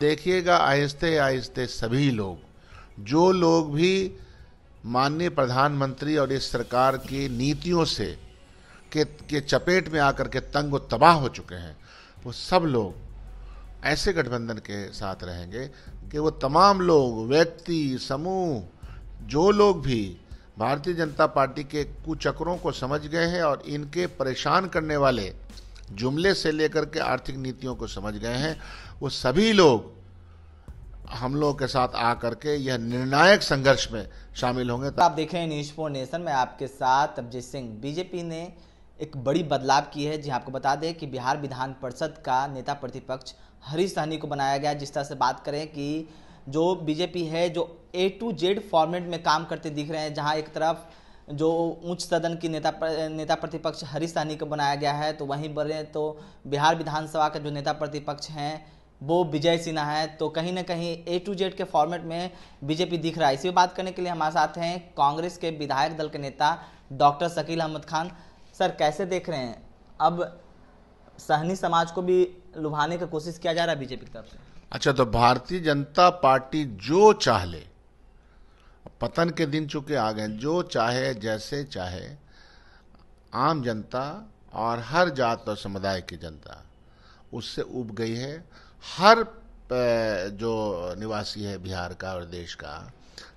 देखिएगा आहिस्ते आहिस्ते सभी लोग जो लोग भी माननीय प्रधानमंत्री और इस सरकार की नीतियों से के, के चपेट में आकर के तंग व तबाह हो चुके हैं वो सब लोग ऐसे गठबंधन के साथ रहेंगे कि वो तमाम लोग व्यक्ति समूह जो लोग भी भारतीय जनता पार्टी के कुचक्रों को समझ गए हैं और इनके परेशान करने वाले जुमले से लेकर के आर्थिक नीतियों को समझ गए हैं वो सभी लोग हम लोगों के साथ आ करके यह निर्णायक संघर्ष में शामिल होंगे आप देख रहे हैं न्यूज फोर नेशन में आपके साथ अभिजीत सिंह बीजेपी ने एक बड़ी बदलाव की है जी हाँ, आपको बता दें कि बिहार विधान परिषद का नेता प्रतिपक्ष हरीश सहनी को बनाया गया जिस तरह से बात करें कि जो बीजेपी है जो ए टू जेड फॉर्मेट में काम करते दिख रहे हैं जहां एक तरफ जो उच्च सदन की नेता प्र, नेता प्रतिपक्ष हरीश साहनी को बनाया गया है तो वहीं बने तो बिहार विधानसभा के जो नेता प्रतिपक्ष हैं वो विजय सिन्हा है तो कहीं ना कहीं ए टू जेड के फॉर्मेट में बीजेपी दिख रहा है इसी बात करने के लिए हमारे साथ हैं कांग्रेस के विधायक दल के नेता डॉक्टर शकील अहमद खान सर कैसे देख रहे हैं अब सहनी समाज को भी लुभाने की कोशिश किया जा रहा है बीजेपी की तरफ से अच्छा तो भारतीय जनता पार्टी जो चाह ले पतन के दिन चुके आ गए जो चाहे जैसे चाहे आम जनता और हर जात और समुदाय की जनता उससे उब गई है हर जो निवासी है बिहार का और देश का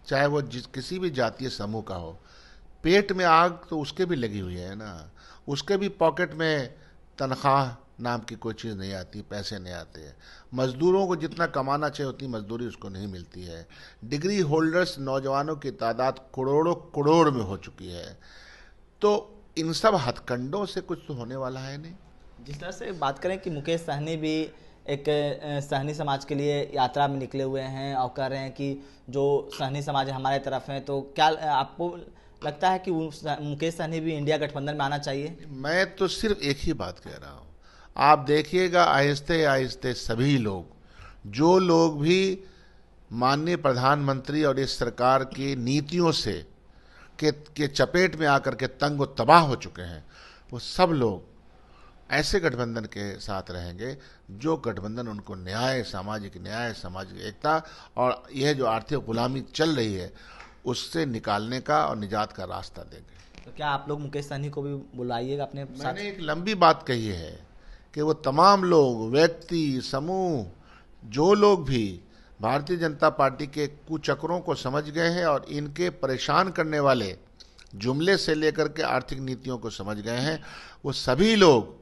चाहे वो जिस किसी भी जातीय समूह का हो पेट में आग तो उसके भी लगी हुई है ना उसके भी पॉकेट में तनख्वाह नाम की कोई चीज़ नहीं आती पैसे नहीं आते हैं मज़दूरों को जितना कमाना चाहिए उतनी मजदूरी उसको नहीं मिलती है डिग्री होल्डर्स नौजवानों की तादाद करोड़ों करोड़ में हो चुकी है तो इन सब हथकंडों से कुछ तो होने वाला है नहीं जिस तरह से बात करें कि मुकेश सहनी भी एक सहनी समाज के लिए यात्रा में निकले हुए हैं और कह रहे हैं कि जो सहनी समाज हमारे तरफ हैं तो क्या आपको लगता है कि मुकेश सहनी भी इंडिया गठबंधन में आना चाहिए मैं तो सिर्फ एक ही बात कह रहा हूँ आप देखिएगा आहिस्ते आहिस्ते सभी लोग जो लोग भी माननीय प्रधानमंत्री और इस सरकार की नीतियों से के, के चपेट में आकर के तंग और तबाह हो चुके हैं वो सब लोग ऐसे गठबंधन के साथ रहेंगे जो गठबंधन उनको न्याय सामाजिक न्याय सामाजिक एकता और यह जो आर्थिक गुलामी चल रही है उससे निकालने का और निजात का रास्ता देंगे तो क्या आप लोग मुकेश सहनी को भी बुलाइएगा अपने मैंने एक लंबी बात कही है कि वो तमाम लोग व्यक्ति समूह जो लोग भी भारतीय जनता पार्टी के कुचक्रों को समझ गए हैं और इनके परेशान करने वाले जुमले से लेकर के आर्थिक नीतियों को समझ गए हैं वो सभी लोग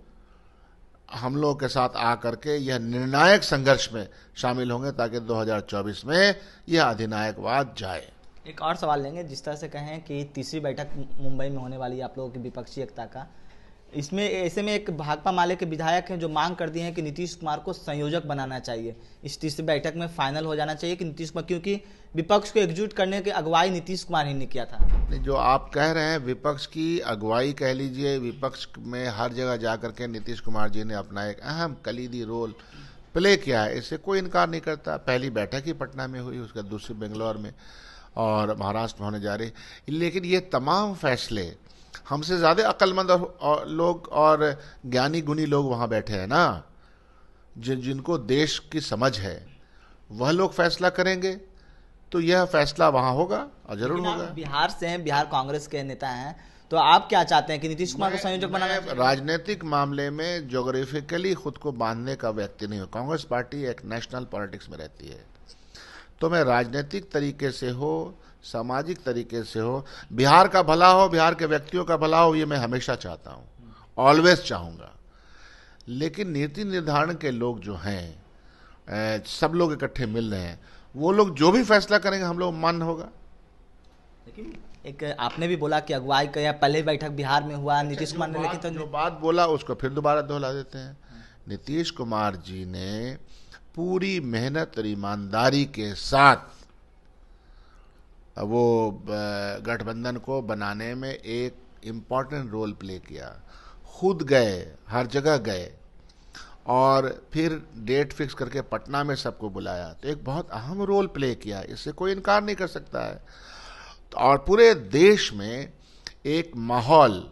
हम लोगों के साथ आ करके यह निर्णायक संघर्ष में शामिल होंगे ताकि 2024 में यह अधिनायकवाद जाए एक और सवाल लेंगे जिस तरह से कहें कि तीसरी बैठक मुंबई में होने वाली है आप लोगों की विपक्षी एकता का इसमें ऐसे में एक भाकपा माले के विधायक हैं जो मांग कर दिए हैं कि नीतीश कुमार को संयोजक बनाना चाहिए इस तीसरी बैठक में फाइनल हो जाना चाहिए कि नीतीश कुमार क्योंकि विपक्ष को एकजुट करने की अगुवाई नीतीश कुमार ही ने किया था जो आप कह रहे हैं विपक्ष की अगुवाई कह लीजिए विपक्ष में हर जगह जा करके नीतीश कुमार जी ने अपना एक अहम कलीदी रोल प्ले किया है इससे कोई इनकार नहीं करता पहली बैठक ही पटना में हुई उसका दूसरी बेंगलोर में और महाराष्ट्र में होने जा रही लेकिन ये तमाम फैसले हमसे ज़्यादा अक्लमंद और लोग और ज्ञानी गुनी लोग वहां बैठे हैं ना जि, जिनको देश की समझ है वह लोग फैसला करेंगे तो यह फैसला वहां होगा और जरूर होगा बिहार से हैं बिहार कांग्रेस के नेता हैं तो आप क्या चाहते हैं कि नीतीश कुमार को संयोजक बनाना राजनीतिक मामले में जोग्राफिकली खुद को बांधने का व्यक्ति नहीं हो कांग्रेस पार्टी एक नेशनल पॉलिटिक्स में रहती है तो मैं राजनीतिक तरीके से हो सामाजिक तरीके से हो बिहार का भला हो बिहार के व्यक्तियों का भला हो ये मैं हमेशा चाहता हूँ ऑलवेज चाहूँगा लेकिन नीति निर्धारण के लोग जो हैं सब लोग इकट्ठे मिल रहे हैं वो लोग जो भी फैसला करेंगे हम लोग मान होगा लेकिन एक आपने भी बोला कि अगुवाई का पहले बैठक बिहार में हुआ अच्छा, नीतीश कुमार ने लेकिन तो जो बात बोला उसको फिर दोबारा दोहरा देते हैं नीतीश कुमार जी ने पूरी मेहनत और ईमानदारी के साथ वो गठबंधन को बनाने में एक इम्पॉर्टेंट रोल प्ले किया खुद गए हर जगह गए और फिर डेट फिक्स करके पटना में सबको बुलाया तो एक बहुत अहम रोल प्ले किया इससे कोई इनकार नहीं कर सकता है तो और पूरे देश में एक माहौल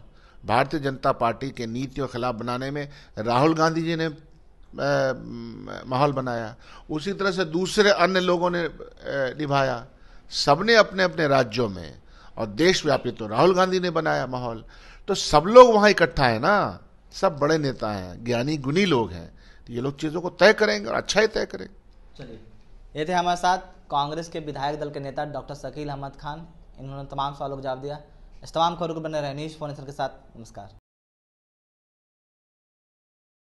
भारतीय जनता पार्टी के नीतियों के खिलाफ बनाने में राहुल गांधी जी ने माहौल बनाया उसी तरह से दूसरे अन्य लोगों ने निभाया सबने अपने अपने राज्यों में और देशव्यापी तो राहुल गांधी ने बनाया माहौल तो सब लोग वहां इकट्ठा है ना सब बड़े नेता हैं ज्ञानी गुनी लोग हैं तो ये लोग चीज़ों को तय करेंगे और अच्छा ही तय करेंगे चलिए ये थे हमारे साथ कांग्रेस के विधायक दल के नेता डॉक्टर शकील अहमद खान इन्होंने तमाम सवालों का जवाब दिया इस तमाम खबरों को बने रहे न्यूज़ फोन के साथ नमस्कार